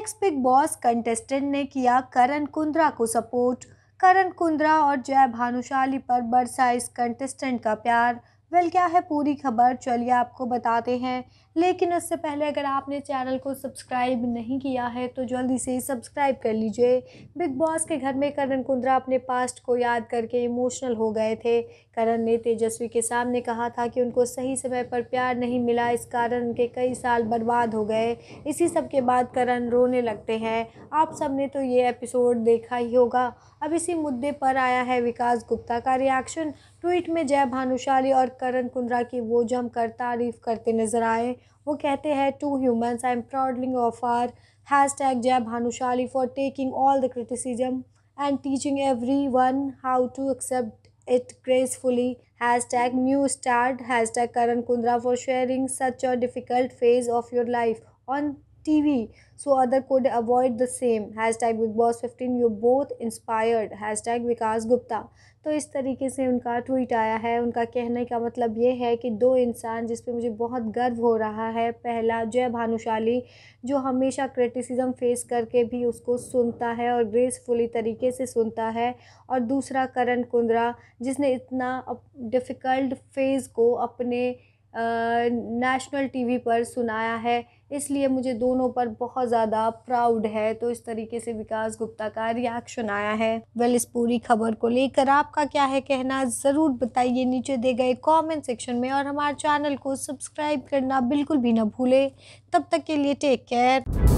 next big boss contestant ने किया करण कुंद्रा को सपोर्ट करण कुंद्रा और जय भानुशाली पर बरसा इस कंटेस्टेंट का प्यार वेल क्या है पूरी खबर चलिए आपको बताते हैं लेकिन उससे पहले अगर आपने चैनल को सब्सक्राइब नहीं किया है तो जल्दी से सब्सक्राइब कर लीजिए बिग बॉस के घर में करण कुंद्रा अपने पास्ट को याद करके इमोशनल हो गए थे करण ने तेजस्वी के सामने कहा था कि उनको सही समय पर प्यार नहीं मिला इस कारण उनके कई साल बर्बाद हो गए इसी सब के बाद करण रोने लगते हैं आप सब ने तो ये एपिसोड देखा ही होगा अब इसी मुद्दे पर आया है विकास गुप्ता का रिएक्शन ट्वीट में जय भानुशाली और करण कुंद्रा की वो जमकर तारीफ करते नजर आए वो कहते हैं टू ह्यूमन्स आई एम प्राउडलिंग of our hashtag Jay Bhanushali for taking all the criticism and teaching everyone how to accept it gracefully hashtag new start hashtag Karan Kundra for sharing such a difficult phase of your life on TV so other could avoid the same hashtag Big Boss 15 you both inspired hashtag Vikas Gupta तो इस तरीके से उनका tweet आया है उनका कहने का मतलब ये है कि दो इंसान जिस पे मुझे बहुत गर्व हो रहा है पहला जय भानुशाली जो हमेशा क्रिटिसिज्म फेस करके भी उसको सुनता है और ग्रेसफुली तरीके से सुनता है और दूसरा करण कुंद्रा जिसने इतना डिफ़िकल्ट फेज़ को अपने नेशनल टीवी पर सुनाया है इसलिए मुझे दोनों पर बहुत ज़्यादा प्राउड है तो इस तरीके से विकास गुप्ता का रिएक्शन आया है वेल इस पूरी खबर को लेकर आपका क्या है कहना ज़रूर बताइए नीचे दे गए कमेंट सेक्शन में और हमारे चैनल को सब्सक्राइब करना बिल्कुल भी ना भूलें तब तक के लिए टेक केयर